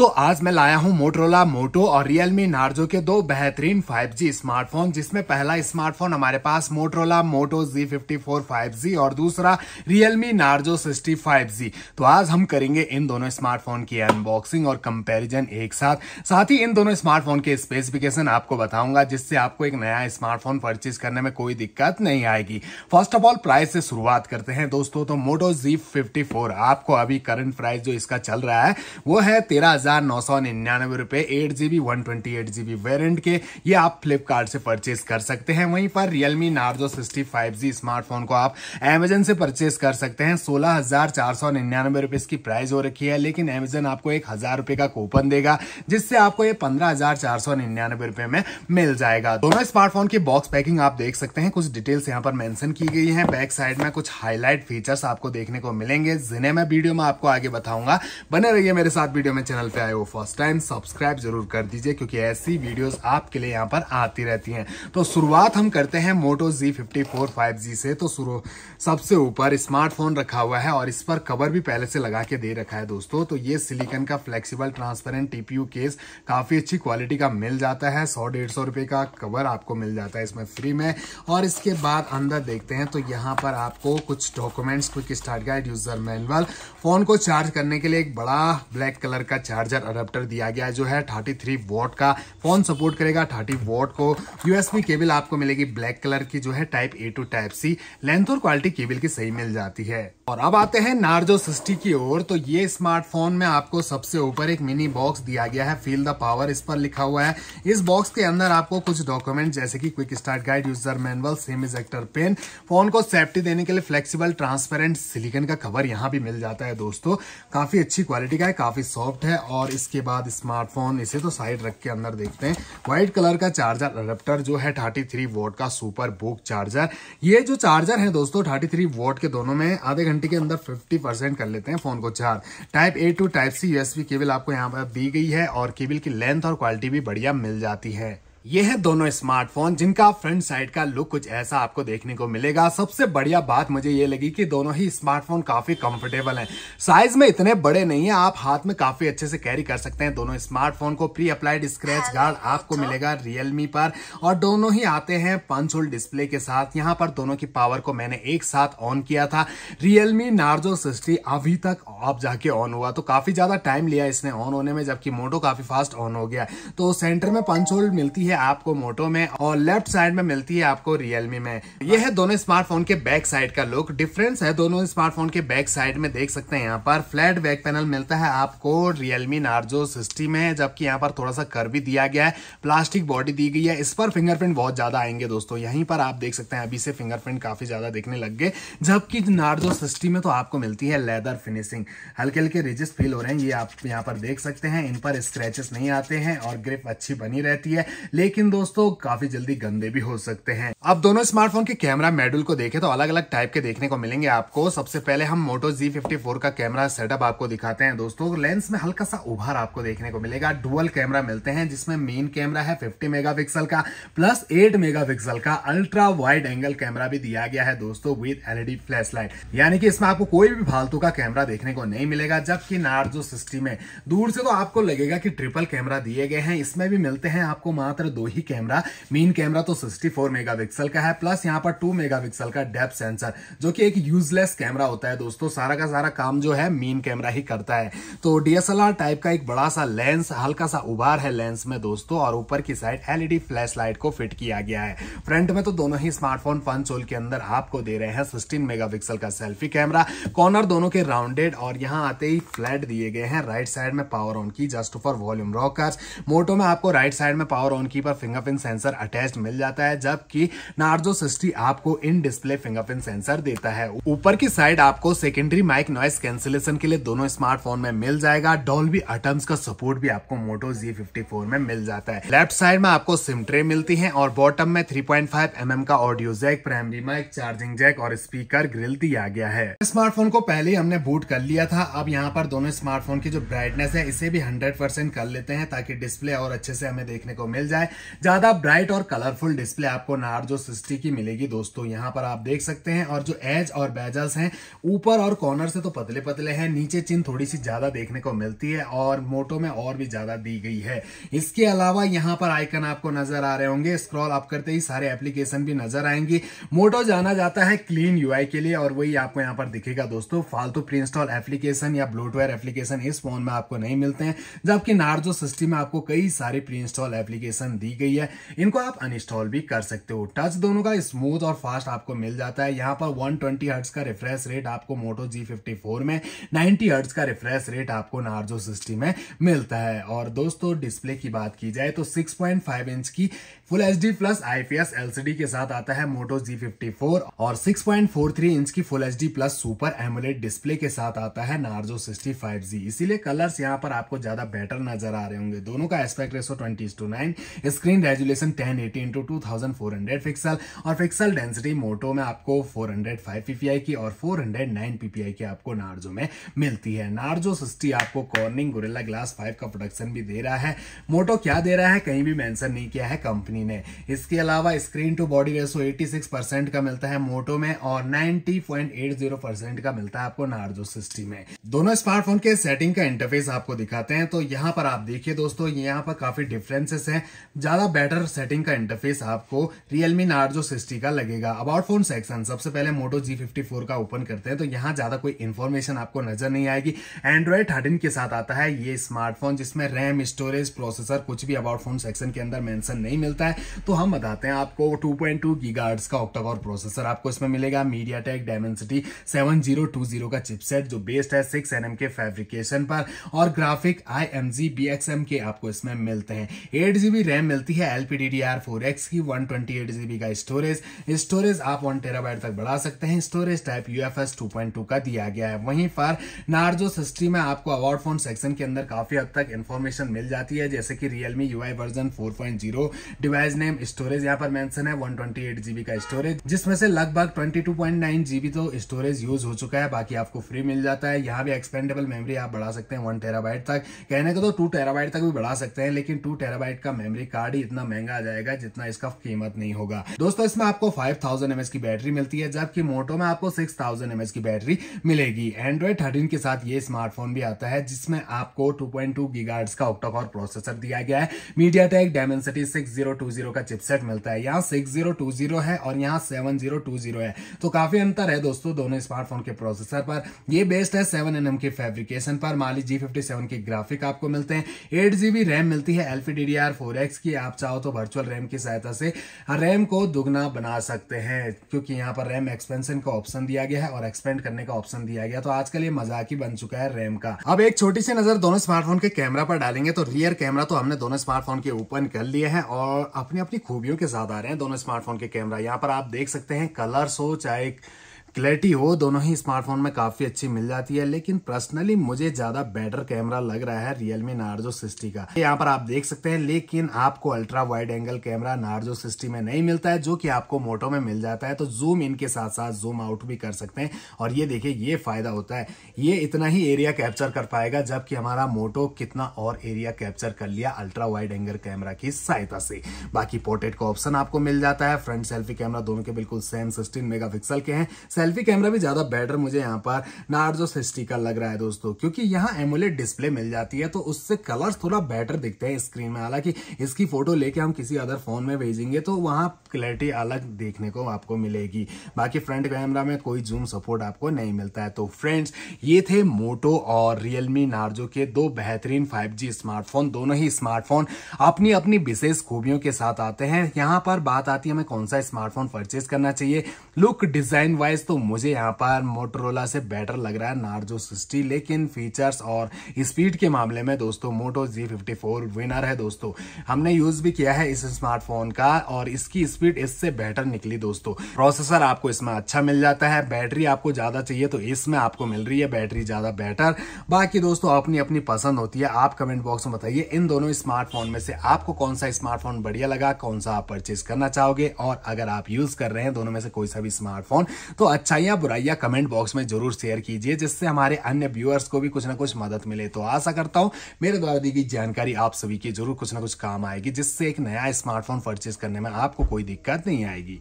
दोस्तों आज मैं लाया हूं मोटरोला मोटो और रियलमी नार्जो के दो बेहतरीन 5G स्मार्टफोन जिसमें पहला स्मार्टफोन हमारे पास मोटरोला मोटो Z54 5G और दूसरा रियलमी नार्जो 60 5G तो आज हम करेंगे इन दोनों स्मार्टफोन की अनबॉक्सिंग और कंपैरिजन एक साथ साथ ही इन दोनों स्मार्टफोन के स्पेसिफिकेशन आपको बताऊंगा जिससे आपको एक नया स्मार्टफोन परचेज करने में कोई दिक्कत नहीं आएगी फर्स्ट ऑफ ऑल प्राइस से शुरुआत करते हैं दोस्तों तो मोटो जी आपको अभी करंट प्राइस जो इसका चल रहा है वो है तेरह हजार नौ सौ निन्यानवे रुपए eight GB one twenty eight GB variant के ये आप फ्लिपकार्ट से परचेज कर सकते हैं वहीं पर Realme Narzo sixty five G smartphone को आप एमेजन से परचेज कर सकते हैं सोलह हजार चार सौ निन्यानवे रुपए इसकी प्राइस हो रखी है लेकिन एमेजन आपको एक हजार रुपए का कूपन देगा जिससे आपको ये पंद्रह हजार चार सौ निन्यानवे रुपए में मिल जाएगा दोनों स्मार्टफोन की बॉक्स पैकिंग आप देख सकते हैं कुछ डिटेल्स यहाँ पर मैंशन की गई है बैक साइड में कुछ हाईलाइट फीचर्स आपको देखने को मिलेंगे जिन्हें मैं वीडियो में आपको आगे बताऊंगा बने रहिए मेरे साथ वीडियो में चैनल पर पे आए हो फर्स्ट टाइम सब्सक्राइब जरूर कर दीजिए क्योंकि ऐसी वीडियोस आपके लिए यहाँ पर आती रहती हैं तो शुरुआत हम करते हैं मोटो जी फिफ्टी से तो शुरू सबसे ऊपर स्मार्टफोन रखा हुआ है और इस पर कवर भी पहले से लगा के दे रखा है दोस्तों तो ये सिलिकन का फ्लेक्सीबल ट्रांसपेरेंट टीपीयू केस काफ़ी अच्छी क्वालिटी का मिल जाता है सौ डेढ़ सौ रुपये का कवर आपको मिल जाता है इसमें फ्री में और इसके बाद अंदर देखते हैं तो यहाँ पर आपको कुछ documents quick start guide user manual phone को चार्ज करने के लिए एक बड़ा ब्लैक कलर का चार्ज चार्जर अडाप्टर दिया गया है जो है 33 वॉट का फ़ोन सपोर्ट करेगा 30 वॉट को यूएसबी केबल आपको मिलेगी ब्लैक कलर की जो है type A to type C length और क्वालिटी केबल की सही मिल जाती है और अब आते हैं नार्जो सिस्टी की ओर तो ये स्मार्टफोन में आपको सबसे ऊपर एक मिनी बॉक्स दिया गया है फील द पावर इस पर लिखा हुआ है इस बॉक्स के अंदर आपको कुछ डॉक्यूमेंट जैसे की quick start guide user manual sim ejector pin phone को सेफ्टी देने के लिए फ्लेक्सीबल ट्रांसपेरेंट सिलिकन का कवर यहाँ भी मिल जाता है दोस्तों काफी अच्छी क्वालिटी का है काफी सॉफ्ट है और इसके बाद स्मार्टफोन इसे तो साइड रख के अंदर देखते हैं वाइट कलर का चार्जर अडेप्टर जो है थर्टी थ्री वोट का सुपर बुक चार्जर ये जो चार्जर है दोस्तों थर्टी थ्री वोट के दोनों में आधे घंटे के अंदर फिफ्टी परसेंट कर लेते हैं फोन को charge type A to type C USB cable आपको यहाँ पर दी गई है और केबल की लेंथ और क्वालिटी भी बढ़िया मिल जाती है ये है दोनों स्मार्टफोन जिनका फ्रंट साइड का लुक कुछ ऐसा आपको देखने को मिलेगा सबसे बढ़िया बात मुझे ये लगी कि दोनों ही स्मार्टफोन काफी कंफर्टेबल हैं साइज में इतने बड़े नहीं है आप हाथ में काफी अच्छे से कैरी कर सकते हैं दोनों स्मार्टफोन को प्री अप्लाइड स्क्रैच गार्ड आपको मिलेगा रियलमी पर और दोनों ही आते हैं पंच होल डिस्प्ले के साथ यहाँ पर दोनों की पावर को मैंने एक साथ ऑन किया था रियलमी नार्जो सिक्सटी अभी तक आप जाके ऑन हुआ तो काफी ज्यादा टाइम लिया इसने ऑन होने में जबकि मोटो काफी फास्ट ऑन हो गया तो सेंटर में पंच होल्ड मिलती है है आपको मोटो में और लेफ्ट साइड में मिलती है आपको रियलमी में यह है दोनों स्मार्टफोन के बैक साइड का लुक डिफरेंस है दोनों स्मार्टफोन के बैक साइड में देख सकते हैं यहाँ पर फ्लैट बैक पैनल मिलता है आपको रियलमी नार्जो सिक्सटी में जबकि यहाँ पर थोड़ा सा कर भी दिया गया है प्लास्टिक बॉडी दी गई है इस पर फिंगरप्रिंट बहुत ज्यादा आएंगे दोस्तों यहीं पर आप देख सकते हैं अभी से फिंगरप्रिंट काफी ज्यादा देखने लग गए जबकि नार्जो सिक्सटी में तो आपको मिलती है लेदर फिनिशिंग हल्के हल्के रिजेस फील हो रहे हैं ये आप यहाँ पर देख सकते हैं इन पर स्क्रेचेस नहीं आते हैं और ग्रिप अच्छी बनी रहती है लेकिन दोस्तों काफी जल्दी गंदे भी हो सकते हैं अब दोनों स्मार्टफोन के कैमरा मेडुल को देखें तो अलग अलग टाइप के देखने को मिलेंगे आपको सबसे पहले हम मोटो जी का कैमरा सेटअप आपको दिखाते हैं दोस्तों लेंस में हल्का सा उभार आपको देखने को मिलेगा डुअल कैमरा मिलते हैं जिसमें मेन कैमरा है फिफ्टी मेगा का प्लस एट मेगा का अल्ट्रा वाइड एंगल कैमरा भी दिया गया है दोस्तों विद एलईडी फ्लैश लाइट यानी कि इसमें आपको कोई भी फालतू का कैमरा देखने को नहीं मिलेगा जबकि नार्जो सिस्टम है दूर से तो आपको लगेगा कि ट्रिपल कैमरा दिए गए हैं इसमें भी मिलते हैं आपको मात्र में दो ही कैमरा मेन कैमरा तो 64 मेगापिक्सल का है प्लस यहाँ पर 2 मेगापिक्सल का डेप सेंसर जो कि एक यूजलेस कैमरा होता है दोस्तों सारा का सारा काम जो है मेन कैमरा ही करता है तो डीएसएलआर टाइप का एक बड़ा सा लेंस हल्का सा उभार है लेंस में दोस्तों और ऊपर की साइड एलईडी फ्लैश लाइट को फिट किया गया है फ्रंट में तो दोनों ही स्मार्टफोन पंच होल के अंदर आपको दे रहे हैं सिक्सटीन मेगापिक्सल का सेल्फी कैमरा कॉर्नर दोनों के राउंडेड और यहाँ आते ही फ्लैट दिए गए हैं राइट साइड में power on key just for volume rockers Moto में आपको राइट साइड में पावर ऑन की सिक्सटी पर फिंगरप्रिंट सेंसर अटैच मिल जाता है जबकि नार्जो सिक्सटी आपको इन डिस्प्ले फिंगरप्रिंट सेंसर देता है ऊपर की साइड आपको सेकेंडरी माइक नॉइस कैंसिलेशन के लिए दोनों स्मार्टफोन में मिल जाएगा डॉल भी का सपोर्ट भी आपको मोटो जी में मिल जाता है लेफ्ट साइड में आपको सिम ट्रे मिलती है और बॉटम में थ्री पॉइंट mm का audio jack primary mic charging jack और स्पीकर ग्रिल दिया गया है स्मार्टफोन को पहले ही हमने बूट कर लिया था अब यहाँ पर दोनों स्मार्टफोन की जो ब्राइटनेस है इसे भी हंड्रेड कर लेते हैं ताकि डिस्प्ले और अच्छे से हमें देखने को मिल जाए ज्यादा ब्राइट और कलरफुल डिस्प्ले आपको नार्जो सिस्टी की मिलेगी दोस्तों यहाँ पर आप देख सकते हैं और जो एज और बेजल्स हैं ऊपर और कॉर्नर से तो पतले पतले हैं नीचे चिन थोड़ी सी ज्यादा देखने को मिलती है और मोटो में और भी ज्यादा दी गई है इसके अलावा यहाँ पर आइकन आपको नजर आ रहे होंगे स्क्रॉल आप करते ही सारे एप्लीकेशन भी नजर आएंगी मोटो जाना जाता है क्लीन यू के लिए और वही आपको यहाँ पर दिखेगा दोस्तों फालतू प्री इंस्टॉल एप्लीकेशन या ब्लूटवेयर एप्लीकेशन इस फोन में आपको नहीं मिलते हैं जबकि नार्जो सिस्टम में आपको कई सारे प्री इंस्टॉल एप्लीकेशन दी गई है इनको आप अनइंस्टॉल भी कर सकते हो टच दोनों का स्मूथ और फास्ट आपको मिल जाता है यहाँ पर 120 ट्वेंटी का रिफ्रेश रेट आपको मोटो जी में 90 हर्ट्स का रिफ्रेश रेट आपको नार्जो सिस्टी में मिलता है और दोस्तों डिस्प्ले की बात की जाए तो 6.5 इंच की full H plus IPS LCD के साथ आता है मोटो जी और 6.43 इंच की full H plus super AMOLED display के साथ आता है नार्जो 65G इसीलिए कलर्स यहाँ पर आपको ज्यादा बेटर नजर आ रहे होंगे दोनों का aspect ratio twenty screen resolution 1080 eighty into two pixel और पिक्सल डेंसिटी मोटो में आपको 405 पीपीआई की और 409 पीपीआई की आपको नार्जो में मिलती है नार्जो सिस्टी आपको कॉर्निंग गोरेला ग्लास 5 का प्रोडक्शन भी दे रहा है मोटो क्या दे रहा है कहीं भी मेंशन नहीं किया है कंपनी ने इसके अलावा screen to body ratio eighty का मिलता है मोटो में और नाइनटी का मिलता है आपको नार्जो सिस्टी में दोनों स्मार्टफोन के सेटिंग का इंटरफेस आपको दिखाते हैं तो यहाँ पर आप देखिए दोस्तों यहाँ पर काफी डिफरेंसेस हैं ज़्यादा बेटर सेटिंग का इंटरफेस आपको रियलमी नार्जो सिक्सटी का लगेगा अबाउट फोन सेक्शन सबसे पहले मोटो जी फिफ्टी फोर का ओपन करते हैं तो यहाँ ज़्यादा कोई इन्फॉर्मेशन आपको नजर नहीं आएगी एंड्रॉयड थर्टीन के साथ आता है ये स्मार्टफोन जिसमें रैम स्टोरेज प्रोसेसर कुछ भी अबाउट फोन सेक्शन के अंदर मैंसन नहीं मिलता है तो हम बताते हैं आपको टू पॉइंट टू का ऑक्टाकोर प्रोसेसर आपको इसमें मिलेगा MediaTek Dimensity seven zero two zero का चिपसेट जो बेस्ड है सिक्स एन के फेब्रिकेशन पर और graphic I M G B X M के आपको इसमें मिलते हैं एट जीबी रैम रैम मिलती है L P D D R four X की one twenty eight G B का स्टोरेज स्टोरेज आप वन टेराबाइट तक बढ़ा सकते हैं storage type U F S two point two का दिया गया है वहीं पर नार्जो सिस्टी में आपको अवार्ड फोन सेक्शन के अंदर काफी हद तक इन्फॉर्मेशन मिल जाती है जैसे कि Realme U I version four point zero device name storage यहाँ पर मैंसन है one twenty eight G B का स्टोरेज जिसमें से लगभग twenty two point nine G B तो स्टोरेज यूज हो चुका है बाकी आपको फ्री मिल जाता है यहाँ भी एक्सपेंडेबल मेमोरी आप बढ़ा सकते हैं वन टेराबाइट तक कहने का तो टू टेराबाइट तक भी बढ़ा सकते हैं लेकिन टू टेराबाइट का मेमोरी कार्ड ही इतना महंगा आ जाएगा जितना इसका कीमत नहीं होगा दोस्तों इसमें आपको फाइव थाउजेंड की बैटरी मिलती है जबकि मोटो में आपको सिक्स थाउजेंड की बैटरी मिलेगी एंड्रॉइड थर्टीन के साथ ये स्मार्टफोन भी आता है जिसमें आपको टू पॉइंट टू का ऑक्टाकोर प्रोसेसर दिया गया है मीडिया टेक डायमेंसिटी सिक्स का चिपसेट मिलता है यहाँ सिक्स है और यहाँ सेवन है तो काफी अंतर है दोस्तों दोनों स्मार्टफोन के प्रोसेसर पर ये बेस्ड है सेवन एन के फेब्रिकेशन पर माली जी फिफ्टी के ग्राफिक आपको मिलते हैं एट जीबी रैम मिलती है LP D D R four X इसकी आप चाहो तो वर्चुअल रैम की सहायता से रैम को दुगना बना सकते हैं क्योंकि यहाँ पर रैम एक्सपेंशन का ऑप्शन दिया गया है और एक्सपेंड करने का ऑप्शन दिया गया तो आजकल ये मजाक ही बन चुका है रैम का अब एक छोटी सी नजर दोनों स्मार्टफोन के कैमरा पर डालेंगे तो रियर कैमरा तो हमने दोनों स्मार्टफोन के ओपन कर लिए हैं और अपनी अपनी खूबियों के साथ आ रहे हैं दोनों स्मार्टफोन के कैमरा यहाँ पर आप देख सकते हैं कलर्स हो चाहे क्लैरिटी हो दोनों ही स्मार्टफोन में काफ़ी अच्छी मिल जाती है लेकिन पर्सनली मुझे ज़्यादा बेटर कैमरा लग रहा है रियलमी नार्जो सिक्सटी का यहाँ पर आप देख सकते हैं लेकिन आपको ultra wide angle camera Narzo sixty में नहीं मिलता है जो कि आपको मोटो में मिल जाता है तो जूम इन के साथ साथ जूम आउट भी कर सकते हैं और ये देखिए ये फायदा होता है ये इतना ही एरिया कैप्चर कर पाएगा जबकि हमारा मोटो कितना और एरिया कैप्चर कर लिया अल्ट्रा वाइड एंगल कैमरा की सहायता से बाकी पोर्ट्रेट का ऑप्शन आपको मिल जाता है फ्रंट सेल्फी कैमरा दोनों के बिल्कुल सेम सिक्सटीन मेगा के हैं सेल्फी कैमरा भी ज़्यादा बेटर मुझे यहाँ पर नार्जो सिस्टी का लग रहा है दोस्तों क्योंकि यहाँ एमुलेट डिस्प्ले मिल जाती है तो उससे कलर्स थोड़ा बेटर दिखते हैं स्क्रीन में हालांकि इसकी फोटो लेके हम किसी अदर फोन में भेजेंगे तो वहाँ क्लैरिटी अलग देखने को आपको मिलेगी बाकी फ्रंट कैमरा में कोई जूम सपोर्ट आपको नहीं मिलता है तो फ्रेंड्स ये थे मोटो और रियलमी नार्जो के दो बेहतरीन 5G स्मार्टफोन दोनों ही स्मार्टफोन अपनी अपनी विशेष खूबियों के साथ आते हैं यहाँ पर बात आती है हमें कौन सा स्मार्टफोन परचेज करना चाहिए लुक डिजाइन वाइज दोस्तों मुझे यहाँ पर मोटरोला से बेटर लग रहा है नार्जो सिक्सटी लेकिन फीचर्स और स्पीड के मामले में दोस्तों Moto G fifty four winner है दोस्तों हमने यूज भी किया है इस स्मार्टफोन का और इसकी स्पीड इससे बेटर निकली दोस्तों प्रोसेसर आपको इसमें अच्छा मिल जाता है बैटरी आपको ज्यादा चाहिए तो इसमें आपको मिल रही है बैटरी ज्यादा बेटर बाकी दोस्तों अपनी अपनी पसंद होती है आप कमेंट बॉक्स में बताइए इन दोनों स्मार्टफोन में से आपको कौन सा स्मार्टफोन बढ़िया लगा कौन सा आप परचेज करना चाहोगे और अगर आप यूज कर रहे हैं दोनों में से कोई सा भी स्मार्टफोन तो अच्छा अच्छाइयां बुराइयाँ कमेंट बॉक्स में जरूर शेयर कीजिए जिससे हमारे अन्य व्यूअर्स को भी कुछ ना कुछ मदद मिले तो आशा करता हूं मेरे द्वारा दी गई जानकारी आप सभी की जरूर कुछ ना कुछ काम आएगी जिससे एक नया स्मार्टफोन परचेज करने में आपको कोई दिक्कत नहीं आएगी